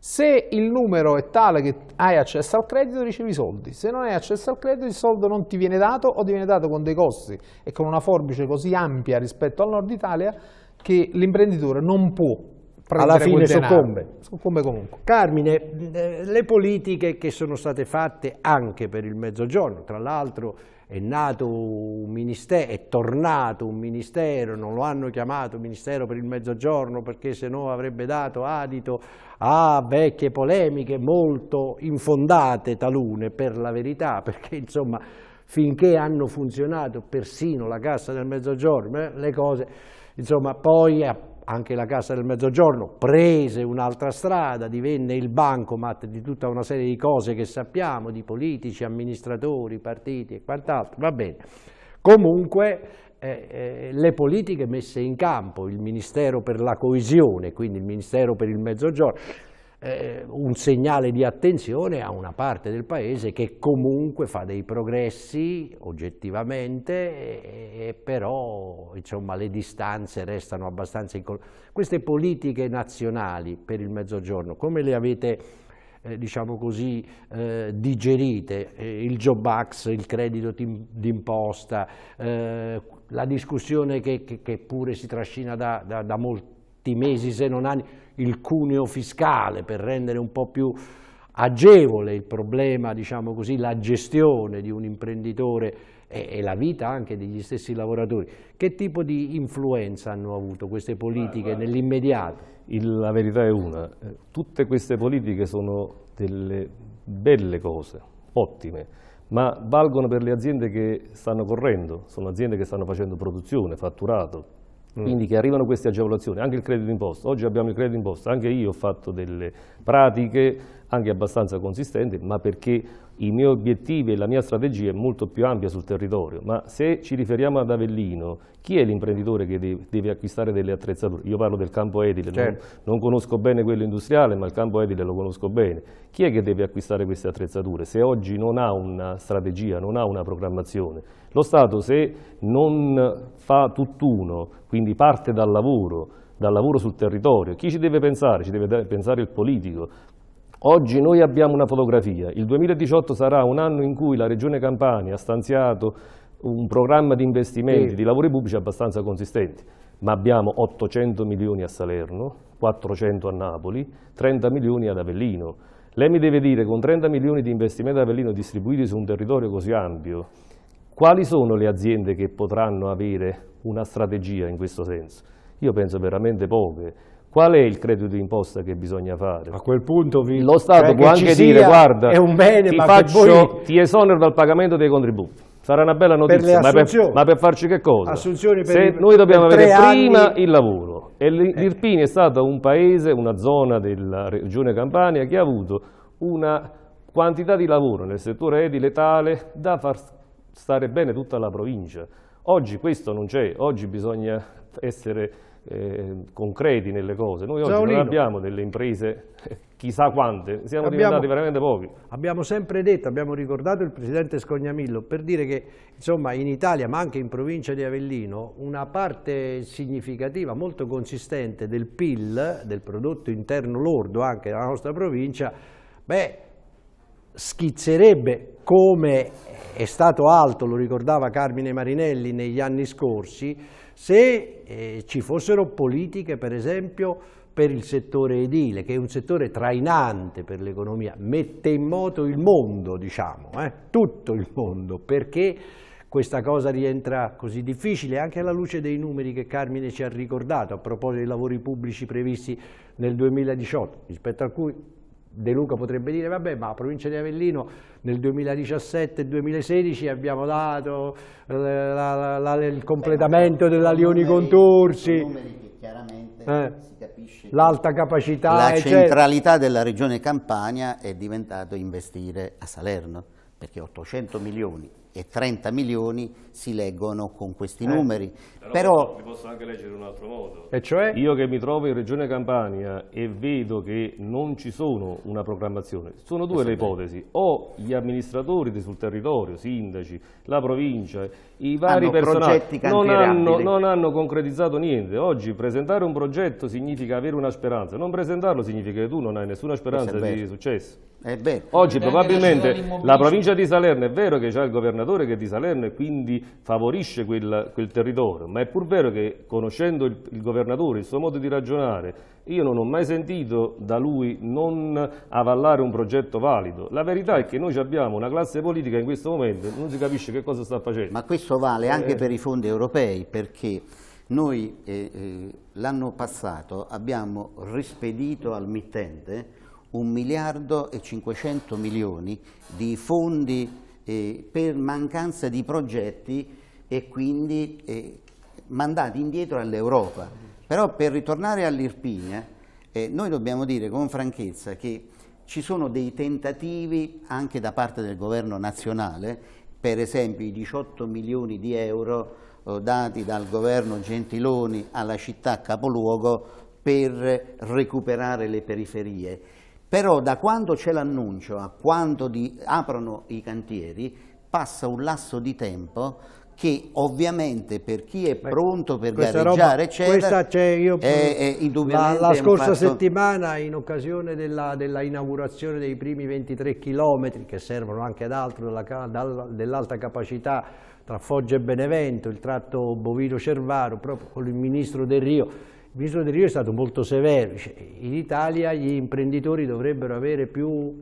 Se il numero è tale che hai accesso al credito ricevi soldi, se non hai accesso al credito il soldo non ti viene dato o ti viene dato con dei costi e con una forbice così ampia rispetto al nord Italia che l'imprenditore non può alla fine soccombe. soccombe comunque. Carmine, eh, le politiche che sono state fatte anche per il Mezzogiorno, tra l'altro è nato un ministero, è tornato un ministero, non lo hanno chiamato ministero per il mezzogiorno perché sennò avrebbe dato adito a vecchie polemiche molto infondate talune per la verità, perché insomma finché hanno funzionato persino la Cassa del Mezzogiorno, eh, le cose, insomma, poi anche la Cassa del Mezzogiorno prese un'altra strada, divenne il bancomat di tutta una serie di cose che sappiamo, di politici, amministratori, partiti e quant'altro, va bene. Comunque eh, eh, le politiche messe in campo, il Ministero per la coesione, quindi il Ministero per il Mezzogiorno, eh, un segnale di attenzione a una parte del paese che comunque fa dei progressi oggettivamente, e, e però insomma, le distanze restano abbastanza incolonate. Queste politiche nazionali per il mezzogiorno, come le avete eh, diciamo così, eh, digerite? Eh, il job ax, il credito d'imposta, eh, la discussione che, che, che, pure si trascina da, da, da molti mesi se non anni, il cuneo fiscale per rendere un po' più agevole il problema, diciamo così, la gestione di un imprenditore e, e, la vita anche degli stessi lavoratori. Che tipo di influenza hanno avuto queste politiche nell'immediato? La verità è una, eh, tutte queste politiche sono delle belle cose, ottime, ma valgono per le aziende che stanno correndo, sono aziende che stanno facendo produzione, fatturato, Mm. quindi che arrivano queste agevolazioni, anche il credito imposto, oggi abbiamo il credito imposto, anche io ho fatto delle pratiche anche abbastanza consistenti, ma perché i miei obiettivi e la mia strategia è molto più ampia sul territorio, ma se ci riferiamo ad Avellino, chi è l'imprenditore che deve, deve, acquistare delle attrezzature? Io parlo del campo edile, certo. non, non, conosco bene quello industriale, ma il campo edile lo conosco bene. Chi è che deve acquistare queste attrezzature? Se oggi non ha una strategia, non ha una programmazione, lo Stato se non fa tutt'uno, quindi parte dal lavoro, dal lavoro sul territorio. Chi ci deve pensare? Ci deve pensare il politico, Oggi noi abbiamo una fotografia, il 2018 sarà un anno in cui la Regione Campania ha stanziato un programma di investimenti, sì. di lavori pubblici abbastanza consistenti, ma abbiamo 800 milioni a Salerno, 400 a Napoli, 30 milioni ad Avellino. Lei mi deve dire, con 30 milioni di investimenti ad Avellino distribuiti su un territorio così ampio, quali sono le aziende che potranno avere una strategia in questo senso? Io penso veramente poche. Qual è il credito d'imposta che bisogna fare? A quel punto vi... lo Stato cioè può anche dire guarda, è un bene, ti, ma faccio, voi... ti esonero dal pagamento dei contributi. Sarà una bella notizia, per ma, per, ma, per, farci che cosa? Assunzioni per Se noi dobbiamo per avere prima il lavoro e eh. l'Irpini è stato un paese, una zona della regione Campania che ha avuto una quantità di lavoro nel settore edile tale da far stare bene tutta la provincia. Oggi questo non c'è, oggi bisogna essere eh, concreti nelle cose. Noi oggi Zaolino. non abbiamo delle imprese chissà quante, siamo abbiamo, diventati veramente pochi. Abbiamo sempre detto, abbiamo ricordato il Presidente Scognamillo per dire che insomma, in Italia ma anche in provincia di Avellino una parte significativa, molto consistente del PIL, del prodotto interno lordo anche della nostra provincia, beh, schizzerebbe come è stato alto, lo ricordava Carmine Marinelli negli anni scorsi, se eh, ci fossero politiche, per esempio, per il settore edile, che è un settore trainante per l'economia, mette in moto il mondo, diciamo, eh, tutto il mondo, perché questa cosa rientra così difficile, anche alla luce dei numeri che Carmine ci ha ricordato a proposito dei lavori pubblici previsti nel 2018, rispetto a cui De Luca potrebbe dire, vabbè, ma la provincia di Avellino nel 2017-2016 abbiamo dato eh, la, la, la, il completamento della Lioni Contorsi. Chiaramente eh. si capisce l'alta capacità. La eccetera. centralità della regione Campania è diventato investire a Salerno, perché 800 milioni e 30 milioni si leggono con questi eh, numeri. Però, però li posso anche leggere in un altro modo. E cioè? Io che mi trovo in Regione Campania e vedo che non ci sono una programmazione, sono due le ipotesi, o gli amministratori sul territorio, sindaci, la provincia, i vari hanno personaggi non hanno, non hanno concretizzato niente. Oggi presentare un progetto significa avere una speranza, non presentarlo significa che tu non hai nessuna speranza di successo. Oggi probabilmente la provincia di Salerno è vero che c'è il governatore che è di Salerno e quindi favorisce quel, quel territorio, ma è pur vero che conoscendo il, il governatore, il suo modo di ragionare, io non ho mai sentito da lui non avallare un progetto valido. La verità è che noi abbiamo una classe politica in questo momento, non si capisce che cosa sta facendo. Ma questo vale eh. anche eh. per i fondi europei perché noi eh, eh, l'anno passato abbiamo rispedito al mittente 1 miliardo e 500 milioni di fondi eh, per mancanza di progetti e quindi eh, mandati indietro all'Europa. Però per ritornare all'Irpinia, eh, noi dobbiamo dire con franchezza che ci sono dei tentativi anche da parte del governo nazionale, per esempio i 18 milioni di euro eh, dati dal governo Gentiloni alla città capoluogo per recuperare le periferie però da quando c'è l'annuncio a quando di, aprono i cantieri passa un lasso di tempo che ovviamente per chi è pronto per questa gareggiare roba, eccetera, questa c'è io è, è la, la, scorsa fatto... settimana in occasione della, della, inaugurazione dei primi 23 chilometri che servono anche ad altro dell'alta capacità tra Foggia e Benevento il tratto Bovino-Cervaro proprio con il ministro Del Rio viso del Rio è stato molto severo, cioè, in Italia gli imprenditori dovrebbero avere più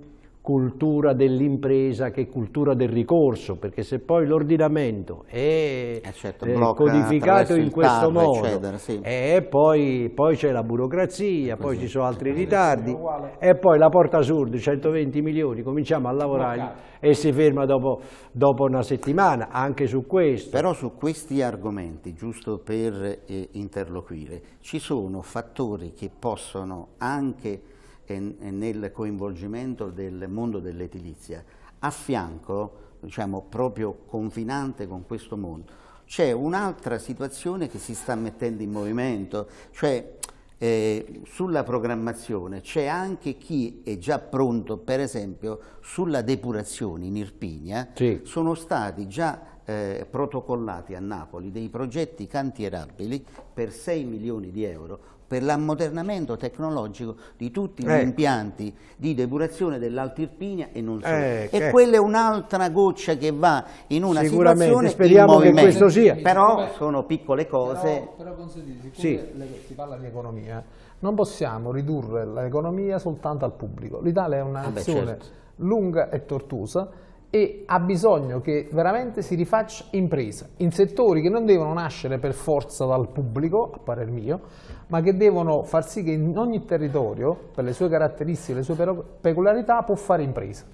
cultura dell'impresa che cultura del ricorso, perché se poi l'ordinamento è eh, certo, eh, codificato in questo modo eccetera, sì. Eh, e poi, poi c'è la burocrazia, poi ci sono altri ritardi e poi la porta sur di 120 milioni, cominciamo a lavorare Bloccato. e si ferma dopo, dopo, una settimana, anche su questo. Però su questi argomenti, giusto per eh, interloquire, ci sono fattori che possono anche e, e nel coinvolgimento del mondo dell'edilizia. A fianco, diciamo proprio confinante con questo mondo, c'è un'altra situazione che si sta mettendo in movimento, cioè eh, sulla programmazione c'è anche chi è già pronto, per esempio, sulla depurazione in Irpinia, sì. sono stati già eh, protocollati a Napoli dei progetti cantierabili per 6 milioni di euro per l'ammodernamento tecnologico di tutti gli eh. impianti di depurazione dell'Alta Irpinia e non solo. Eh, e quella è un'altra goccia che va in una situazione speriamo che questo sia. Però sono piccole cose. Però, però consentite, sì. si parla di economia, non possiamo ridurre l'economia soltanto al pubblico. L'Italia è ah una nazione certo. lunga e tortuosa e ha bisogno che veramente si rifaccia impresa in settori che non devono nascere per forza dal pubblico, a parer mio, ma che devono far sì che in ogni territorio, per le sue caratteristiche, le sue peculiarità, può fare impresa.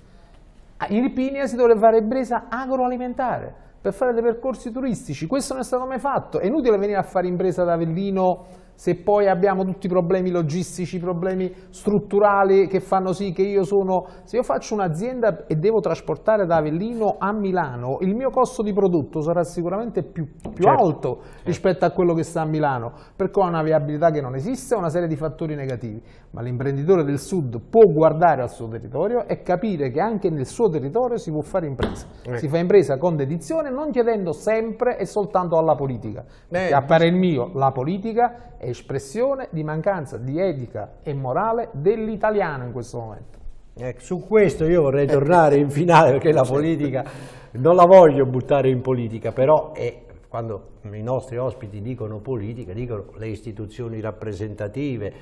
In ah, Irpinia si dovrebbe fare impresa agroalimentare per fare dei percorsi turistici, questo non è stato mai fatto, è inutile venire a fare impresa da Avellino se poi abbiamo tutti i problemi logistici, i problemi strutturali che fanno sì che io sono, se io faccio un'azienda e devo trasportare da Avellino a Milano, il mio costo di prodotto sarà sicuramente più, più certo, alto rispetto a quello che sta a Milano, perché ho una viabilità che non esiste, una serie di fattori negativi ma l'imprenditore del sud può guardare al suo territorio e capire che anche nel suo territorio si può fare impresa. Eh. Si fa impresa con dedizione, non chiedendo sempre e soltanto alla politica. Eh. A parer mio, la politica è espressione di mancanza di etica e morale dell'italiano in questo momento. Eh, su questo io vorrei eh. tornare in finale perché la politica non la voglio buttare in politica, però è quando i nostri ospiti dicono politica, dicono le istituzioni rappresentative,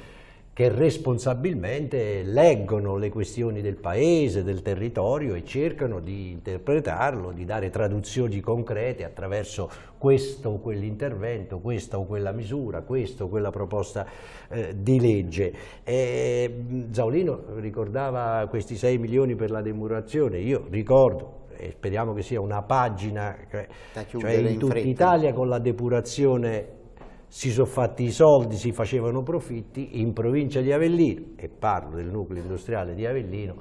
che responsabilmente leggono le questioni del paese, del territorio e cercano di interpretarlo, di dare traduzioni concrete attraverso questo o quell'intervento, questa o quella misura, questa o quella proposta eh, di legge. E, mm, Zaolino ricordava questi 6 milioni per la demurazione, io ricordo e speriamo che sia una pagina, eh, cioè in, tutta fretta. Italia con la depurazione si sono fatti i soldi, si facevano profitti, in provincia di Avellino, e parlo del nucleo industriale di Avellino,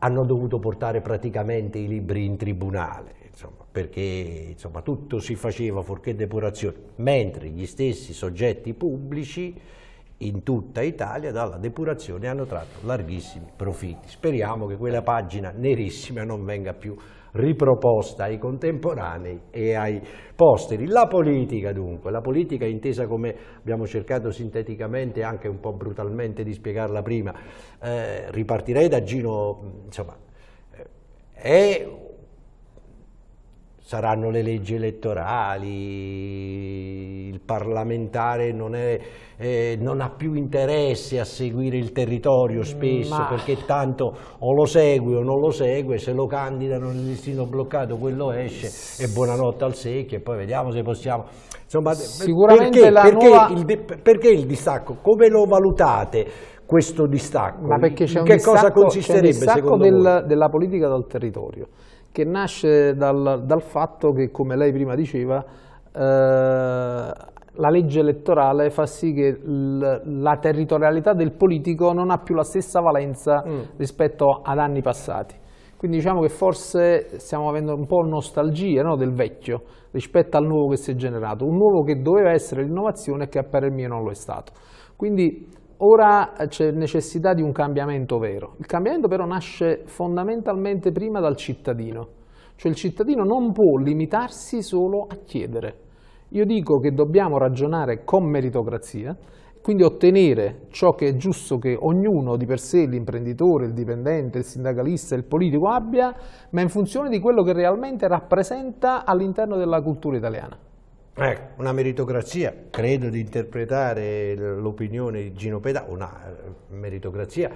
hanno dovuto portare praticamente i libri in tribunale, insomma, perché insomma, tutto si faceva fuorché depurazione, mentre gli stessi soggetti pubblici in tutta Italia dalla depurazione hanno tratto larghissimi profitti. Speriamo che quella pagina nerissima non venga più riproposta ai contemporanei e ai posteri. La politica dunque, la politica intesa come abbiamo cercato sinteticamente e anche un po' brutalmente di spiegarla prima, eh, ripartirei da Gino, insomma, eh, è saranno le leggi elettorali, il parlamentare non, è, eh, non, ha più interesse a seguire il territorio spesso Ma... perché tanto o lo segue o non lo segue, se lo candidano nel destino bloccato quello esce e buonanotte al secchio e poi vediamo se possiamo... Insomma, Sicuramente perché, la perché, nuova... il, perché il distacco? Come lo valutate? questo distacco? Ma perché c'è un che distacco, cosa consisterebbe, un distacco del, della politica dal territorio che nasce dal, dal fatto che, come lei prima diceva, eh, la legge elettorale fa sì che la territorialità del politico non ha più la stessa valenza mm. rispetto ad anni passati. Quindi diciamo che forse stiamo avendo un po' nostalgia no, del vecchio rispetto al nuovo che si è generato, un nuovo che doveva essere l'innovazione e che a parer mio non lo è stato. Quindi Ora eh, c'è necessità di un cambiamento vero. Il cambiamento però nasce fondamentalmente prima dal cittadino, cioè il cittadino non può limitarsi solo a chiedere. Io dico che dobbiamo ragionare con meritocrazia, quindi ottenere ciò che è giusto che ognuno di per sé, l'imprenditore, il dipendente, il sindacalista, il politico abbia, ma in funzione di quello che realmente rappresenta all'interno della cultura italiana. Ecco, una meritocrazia, credo di interpretare l'opinione di Gino Pedà, una eh, meritocrazia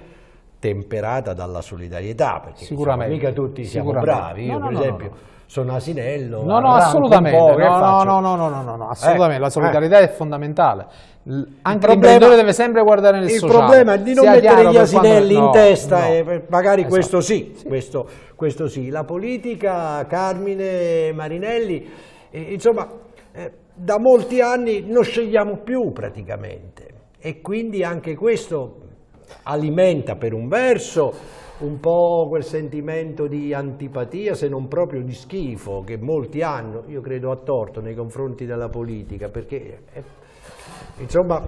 temperata dalla solidarietà, perché Sicuramente. Insomma, mica tutti siamo bravi, io no, per no, esempio no, sono asinello, no, no, assolutamente, po', no, no, no, no, no, no, eh, assolutamente, eh, la solidarietà eh. è fondamentale, anche l'imprenditore deve sempre guardare nel il sociale. Il problema è di non mettere gli asinelli quando... in testa, e eh, magari esatto. questo, sì, sì. Questo, questo sì, la politica, Carmine Marinelli, e, insomma eh, da molti anni non scegliamo più praticamente e quindi anche questo alimenta per un verso un po' quel sentimento di antipatia, se non proprio di schifo, che molti hanno, io credo a torto, nei confronti della politica, perché eh, insomma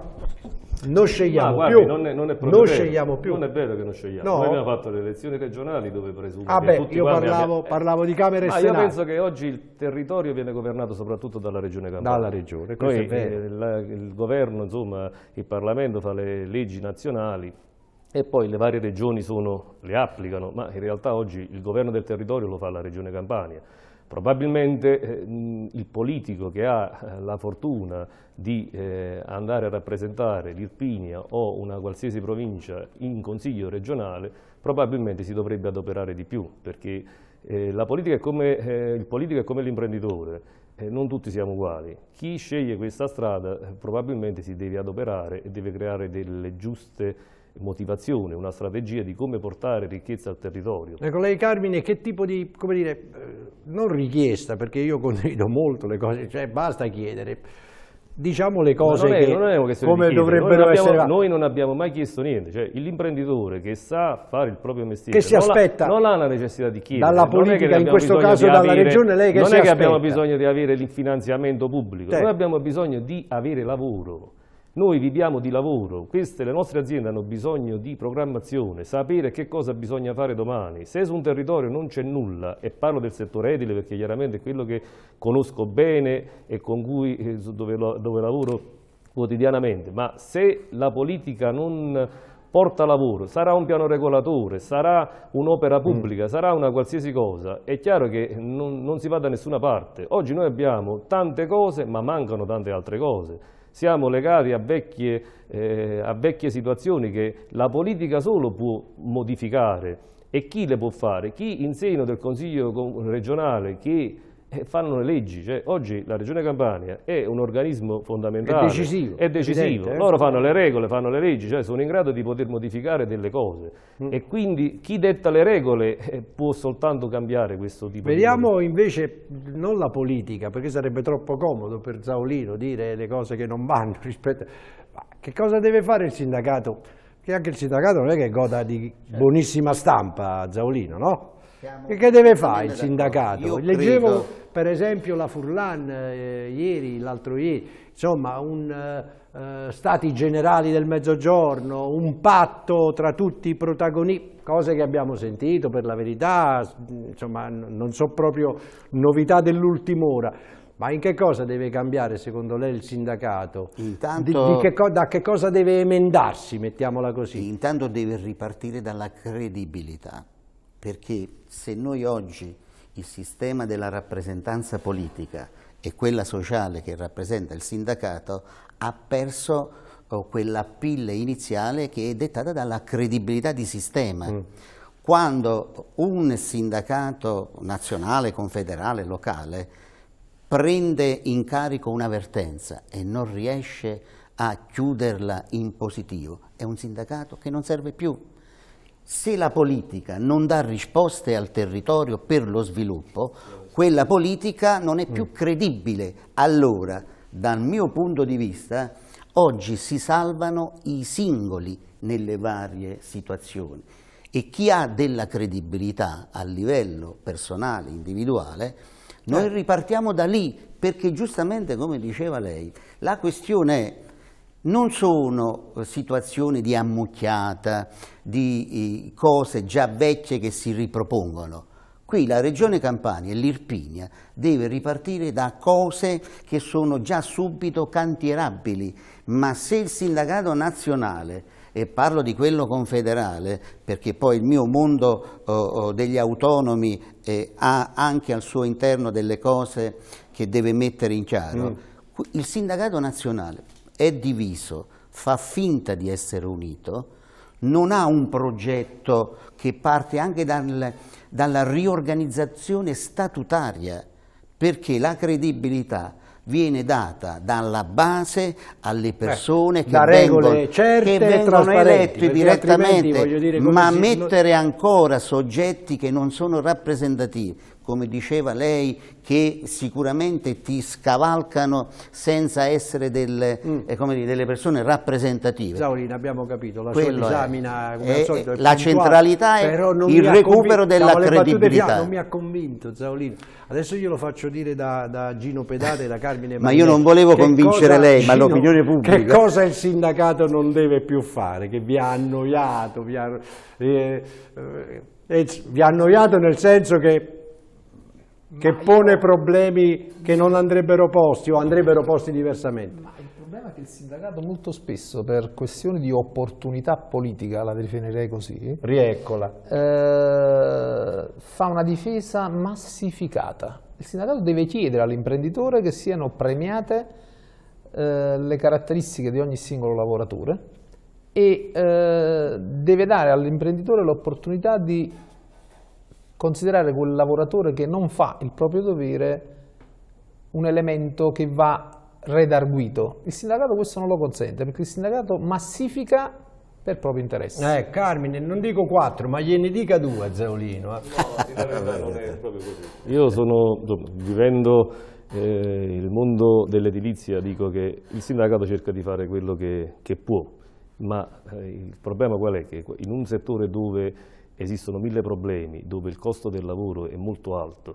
non scegliamo guardi, più. Non è, non, è non scegliamo più. Non è vero che non scegliamo. No. Noi abbiamo fatto le elezioni regionali dove presumo ah beh, io parlavo, abbiamo... Eh. parlavo, di Camere e Ma io penso che oggi il territorio viene governato soprattutto dalla Regione Campania. Dalla Regione, Noi, eh, la, il governo, insomma, il Parlamento fa le leggi nazionali, e poi le varie regioni sono, le applicano, ma in realtà oggi il governo del territorio lo fa la regione Campania. Probabilmente eh, il politico che ha eh, la fortuna di eh, andare a rappresentare l'Irpinia o una qualsiasi provincia in consiglio regionale probabilmente si dovrebbe adoperare di più perché eh, la politica è come, eh, il politico è come l'imprenditore, eh, non tutti siamo uguali. Chi sceglie questa strada probabilmente si deve adoperare e deve creare delle giuste motivazione, una strategia di come portare ricchezza al territorio. Ecco, lei Carmine, che tipo di, come dire, eh, non richiesta, perché io condivido molto le cose, cioè basta chiedere, diciamo le cose non è, che, non è che come dovrebbero noi essere. Abbiamo, noi non abbiamo mai chiesto niente, cioè l'imprenditore che sa fare il proprio mestiere che si non aspetta non, ha la necessità di chiedere. Dalla politica, in questo caso dalla avere, regione, lei che si aspetta. Non è che aspetta. abbiamo bisogno di avere il finanziamento pubblico, certo. noi abbiamo bisogno di avere lavoro. Noi viviamo di lavoro, queste le nostre aziende hanno bisogno di programmazione, sapere che cosa bisogna fare domani. Se su un territorio non c'è nulla, e parlo del settore edile perché chiaramente è quello che conosco bene e con cui, eh, dove, dove lavoro quotidianamente, ma se la politica non porta lavoro, sarà un piano regolatore, sarà un'opera mm. pubblica, mm. sarà una qualsiasi cosa, è chiaro che non, non si va da nessuna parte. Oggi noi abbiamo tante cose, ma mancano tante altre cose siamo legati a vecchie, eh, a vecchie situazioni che la politica solo può modificare e chi le può fare? Chi in seno del Consiglio regionale che fanno le leggi. Cioè, oggi la Regione Campania è un organismo fondamentale. È decisivo. È decisivo. Evidente, eh? Loro fanno le regole, fanno le leggi, cioè sono in grado di poter modificare delle cose. Mm. E quindi chi detta le regole eh, può soltanto cambiare questo tipo Vediamo di... Vediamo invece non la politica, perché sarebbe troppo comodo per Zaolino dire le cose che non vanno rispetto... Ma che cosa deve fare il sindacato? Che anche il sindacato non è che goda di certo. buonissima stampa, Zaolino, no? E che deve fare il sindacato? Io Leggevo credo... per esempio la Furlan eh, ieri, l'altro ieri, insomma un eh, eh, stati generali del mezzogiorno, un patto tra tutti i protagonisti, cose che abbiamo sentito per la verità, insomma non so proprio novità dell'ultima ora. Ma in che cosa deve cambiare secondo lei il sindacato? Intanto, di, di che da che cosa deve emendarsi, mettiamola così? Intanto deve ripartire dalla credibilità perché se noi oggi il sistema della rappresentanza politica e quella sociale che rappresenta il sindacato ha perso oh, quella pille iniziale che è dettata dalla credibilità di sistema. Mm. Quando un sindacato nazionale, confederale, locale prende in carico un'avvertenza e non riesce a chiuderla in positivo, è un sindacato che non serve più se la politica non dà risposte al territorio per lo sviluppo, quella politica non è più mm. credibile. Allora, dal mio punto di vista, oggi si salvano i singoli nelle varie situazioni e chi ha della credibilità a livello personale, individuale, noi eh. ripartiamo da lì perché giustamente, come diceva lei, la questione è non sono eh, situazioni di ammucchiata, di eh, cose già vecchie che si ripropongono. Qui la Regione Campania e l'Irpinia deve ripartire da cose che sono già subito cantierabili, ma se il sindacato nazionale e parlo di quello confederale perché poi il mio mondo oh, degli autonomi eh, ha anche al suo interno delle cose che deve mettere in chiaro. Mm. Il sindacato nazionale è diviso, fa finta di essere unito, non ha un progetto che parte anche dal, dalla riorganizzazione statutaria, perché la credibilità viene data dalla base alle persone eh, che, vengono, certe, che, vengono, eletti direttamente, dire, ma si... mettere ancora soggetti che non sono rappresentativi, come diceva lei, che sicuramente ti scavalcano senza essere delle, mm. eh, dire, delle persone rappresentative. Saurina, abbiamo capito, la Quello sua esamina, eh, come è, al solito, è La centralità è il recupero della credibilità. Via, non mi ha convinto, Zaolino. Adesso io lo faccio dire da, da Gino Pedate da Carmine Ma io non volevo che convincere lei, Gino, ma l'opinione pubblica. Che cosa il sindacato non deve più fare? Che vi ha annoiato, vi ha... Eh, eh, eh vi ha annoiato nel senso che che pone problemi che non andrebbero posti o andrebbero posti diversamente. Ma il problema è che il sindacato molto spesso per questioni di opportunità politica, la definirei così, rieccola, eh, fa una difesa massificata. Il sindacato deve chiedere all'imprenditore che siano premiate eh, le caratteristiche di ogni singolo lavoratore e eh, deve dare all'imprenditore l'opportunità di considerare quel lavoratore che non fa il proprio dovere un elemento che va redarguito. Il sindacato questo non lo consente perché il sindacato massifica per proprio interesse. Eh, Carmine, non dico quattro, ma gliene dica due, Zeolino. Eh. No, non è eh, proprio così. Io sono, vivendo eh, il mondo dell'edilizia, dico che il sindacato cerca di fare quello che, che può, ma eh, il problema qual è? Che in un settore dove esistono mille problemi dove il costo del lavoro è molto alto,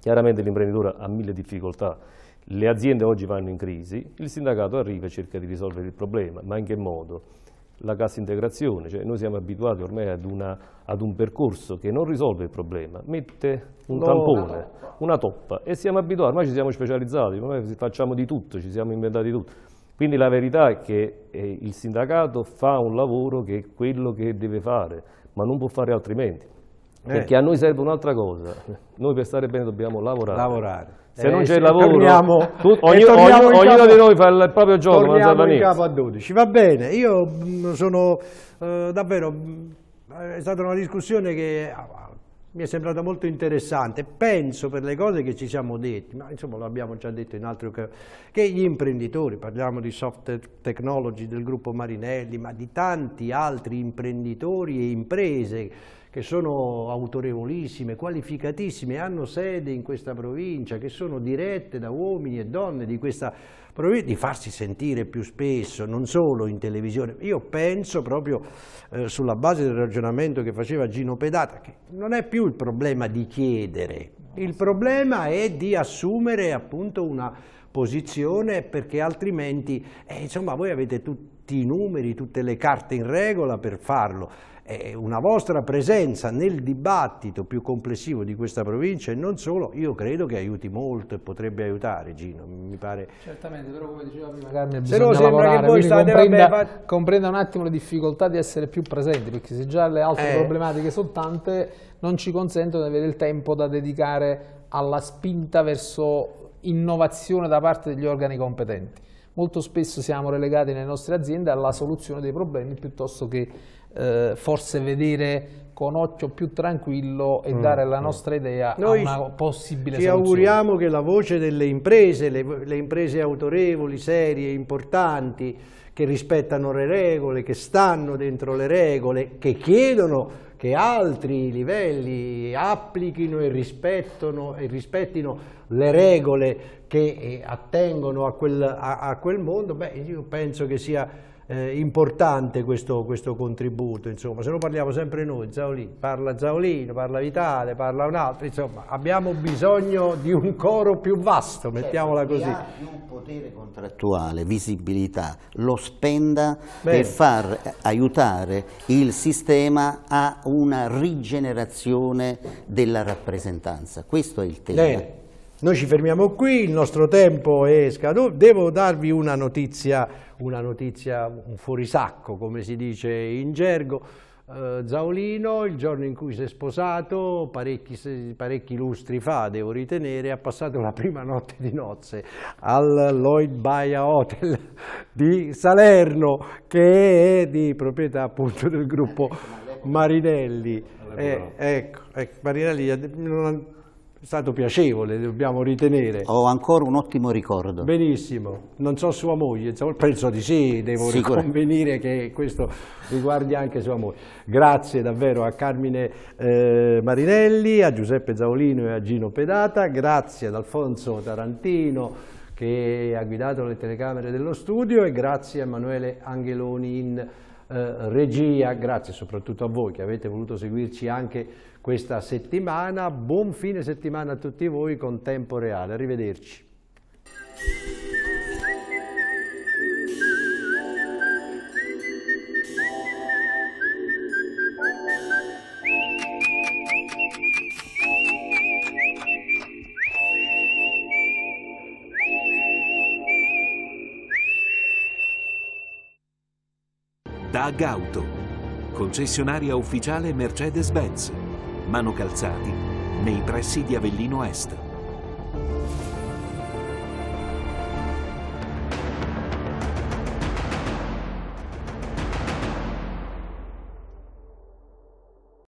chiaramente l'imprenditore ha mille difficoltà, le aziende oggi vanno in crisi, il sindacato arriva e cerca di risolvere il problema, ma in che modo? La cassa integrazione, cioè noi siamo abituati ormai ad, una, ad un percorso che non risolve il problema, mette un no, tampone, una toppa. una toppa e siamo abituati, ormai ci siamo specializzati, ormai facciamo di tutto, ci siamo inventati tutto. Quindi la verità è che eh, il sindacato fa un lavoro che è quello che deve fare, ma non può fare altrimenti. Eh. Perché a noi serve un'altra cosa, noi per stare bene dobbiamo lavorare. lavorare. Se eh, non c'è il lavoro, torniamo, tu, ogni, torniamo ogni, ognuno di noi fa il proprio gioco. Torniamo in capo a 12, va bene, io mm, sono eh, davvero, mm, è stata una discussione che ah, mi è sembrata molto interessante, penso per le cose che ci siamo detti, ma insomma lo abbiamo già detto in altre occasioni, che gli imprenditori, parliamo di software technology del gruppo Marinelli, ma di tanti altri imprenditori e imprese che sono autorevolissime, qualificatissime, hanno sede in questa provincia, che sono dirette da uomini e donne di questa provincia, di farsi sentire più spesso, non solo in televisione. Io penso proprio eh, sulla base del ragionamento che faceva Gino Pedata, che non è più il problema di chiedere, il problema è di assumere appunto una posizione perché altrimenti, eh, insomma, voi avete tutti i numeri, tutte le carte in regola per farlo una vostra presenza nel dibattito più complessivo di questa provincia e non solo, io credo che aiuti molto e potrebbe aiutare Gino, mi pare. Certamente, però come diceva prima Carmine bisogna Se no lavorare, che voi state comprenda, vabbè, fa... comprenda un attimo le difficoltà di essere più presenti, perché se già le altre eh. problematiche sono tante non ci consentono di avere il tempo da dedicare alla spinta verso innovazione da parte degli organi competenti. Molto spesso siamo relegati nelle nostre aziende alla soluzione dei problemi piuttosto che eh, forse vedere con occhio più tranquillo e mm. dare la mm. nostra idea Noi a una possibile ci soluzione. Ci auguriamo che la voce delle imprese, le, le imprese autorevoli, serie, importanti, che rispettano le regole, che stanno dentro le regole, che chiedono che altri livelli applichino e, e rispettino le regole che eh, attengono a quel, a, a quel mondo, beh, io penso che sia eh, importante questo, questo, contributo, insomma, se no parliamo sempre noi, Zaolino, parla Zaolino, parla Vitale, parla un altro, insomma, abbiamo bisogno di un coro più vasto, certo, mettiamola cioè, così. Ha più potere contrattuale, visibilità, lo spenda Bene. per far aiutare il sistema a una rigenerazione della rappresentanza, questo è il tema. Bene. Noi ci fermiamo qui, il nostro tempo è scaduto. Devo darvi una notizia, una notizia, un fuorisacco, come si dice in gergo. Eh, Zaolino, il giorno in cui si è sposato, parecchi, parecchi lustri fa, devo ritenere, ha passato la prima notte di nozze al Lloyd Baia Hotel di Salerno, che è di proprietà appunto del gruppo Marinelli. Eh, ecco, ecco, Marinelli stato piacevole, dobbiamo ritenere. Ho ancora un ottimo ricordo. Benissimo, non so sua moglie, penso di sì, devo Sicure. riconvenire che questo riguardi anche sua moglie. Grazie davvero a Carmine eh, Marinelli, a Giuseppe Zaolino e a Gino Pedata, grazie ad Alfonso Tarantino che ha guidato le telecamere dello studio e grazie a Emanuele Angeloni in eh, regia, grazie soprattutto a voi che avete voluto seguirci anche questa settimana. Buon fine settimana a tutti voi con tempo reale. Arrivederci. a Gauto, concessionaria ufficiale Mercedes-Benz, Mano Calzati, nei pressi di Avellino Est.